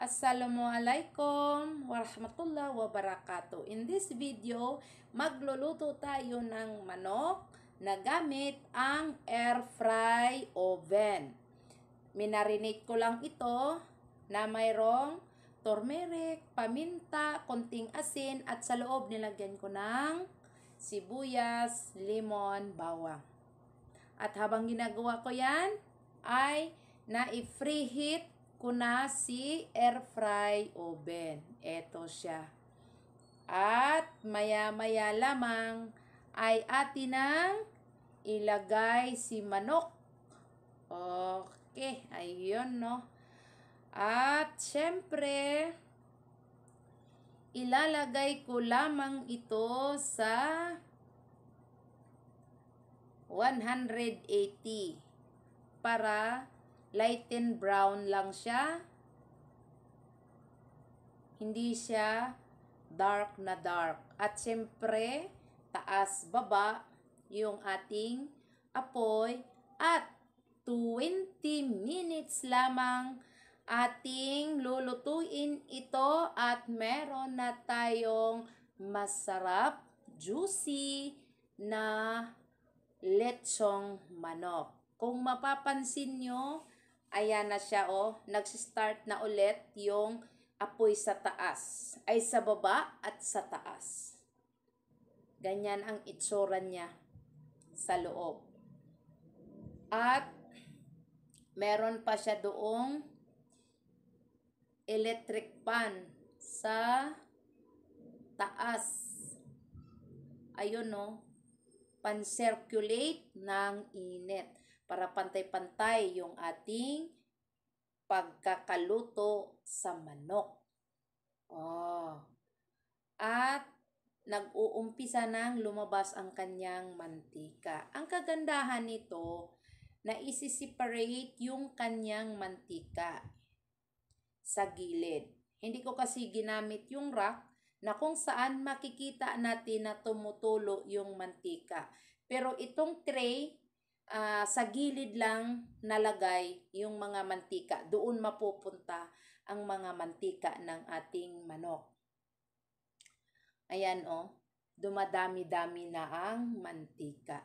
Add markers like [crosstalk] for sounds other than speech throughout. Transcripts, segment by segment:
Assalamualaikum warahmatullahi wabarakatuh. In this video, magluluto tayo ng manok na gamit ang air fry oven. Minarinate ko lang ito na mayroong turmeric, paminta, konting asin at sa loob nilagyan ko ng sibuyas, lemon, bawang. At habang ginagawa ko yan, ay na-free heat ko na si air fry oven. Ito siya. At maya-maya lamang ay atin ang ilagay si manok. Okay, ayun no. At syempre, ilalagay ko lamang ito sa 180 para lighten brown lang siya. Hindi siya dark na dark. At siyempre, taas-baba yung ating apoy at 20 minutes lamang ating lulutuin ito at meron na tayong masarap, juicy na lechong manok. Kung mapapansin nyo, Ayan na siya oh, nagsistart na ulit yung apoy sa taas. Ay sa baba at sa taas. Ganyan ang itsura niya sa loob. At meron pa siya doong electric pan sa taas. Ayun no, oh. pan-circulate ng init para pantay-pantay yung ating pagkakaluto sa manok. Oh. At nag-uumpisa nang lumabas ang kanyang mantika. Ang kagandahan nito na isi-separate yung kanyang mantika sa gilid. Hindi ko kasi ginamit yung rack na kung saan makikita natin na tumutulo yung mantika. Pero itong tray, uh, sa gilid lang nalagay yung mga mantika. Doon mapupunta ang mga mantika ng ating manok. Ayan oh, dumadami-dami na ang mantika.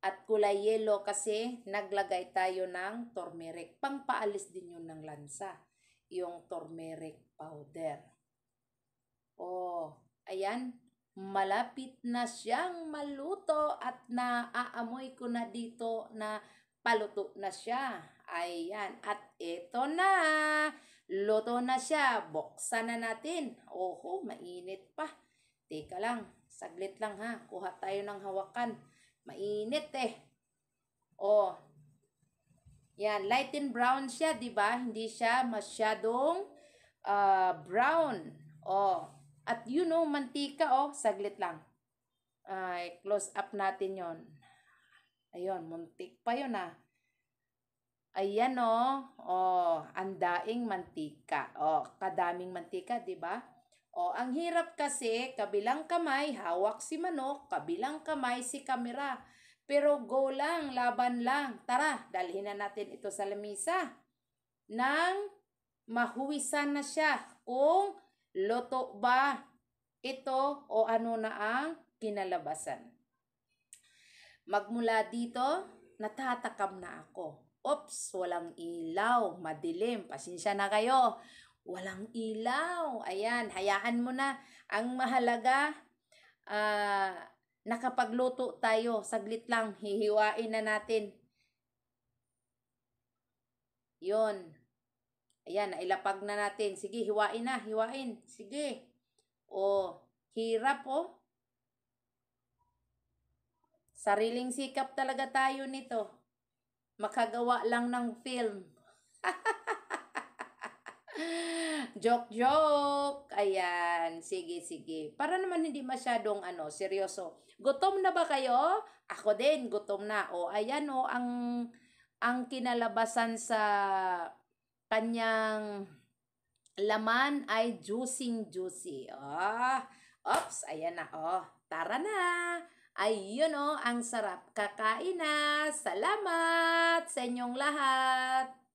At kulay yellow kasi naglagay tayo ng turmeric. Pangpaalis din yun ng lansa, yung turmeric powder. Oh, ayan malapit na siyang maluto at naaamoy ko na dito na paluto na siya. Ayan. At ito na. Luto na siya. Buksan na natin. Oho, mainit pa. Teka lang. Saglit lang ha. Kuha tayo ng hawakan. Mainit eh. Oh. Yan. Light and brown siya, di ba? Hindi siya masyadong uh, brown. Oh. At you know, mantika oh, saglit lang. Ay, close up natin yon. Ayun, muntik pa yun ah. Ayan oh. Oh, ang daing mantika. Oh, kadaming mantika, 'di ba? Oh, ang hirap kasi kabilang kamay hawak si manok, kabilang kamay si kamera. Pero go lang, laban lang. Tara, dalhin na natin ito sa lamisa. Nang mahuwisan na siya kung Loto ba ito o ano na ang kinalabasan? Magmula dito, natatakam na ako. Oops, walang ilaw, madilim. Pasensya na kayo. Walang ilaw. Ayan, hayaan mo na. Ang mahalaga, uh, nakapagluto tayo. Saglit lang, hihiwain na natin. Yon. Ayan, nailapag na natin. Sige, hiwain na, hiwain. Sige. O, hirap o. Sariling sikap talaga tayo nito. Makagawa lang ng film. [laughs] joke, joke. Ayan, sige, sige. Para naman hindi masyadong ano, seryoso. Gutom na ba kayo? Ako din, gutom na. O, ayan o, ang, ang kinalabasan sa kanyang laman ay juicing juicy. Oh, oops, ayan na. Oh, tara na. Ayun oh, ang sarap. Kakain na. Salamat sa inyong lahat.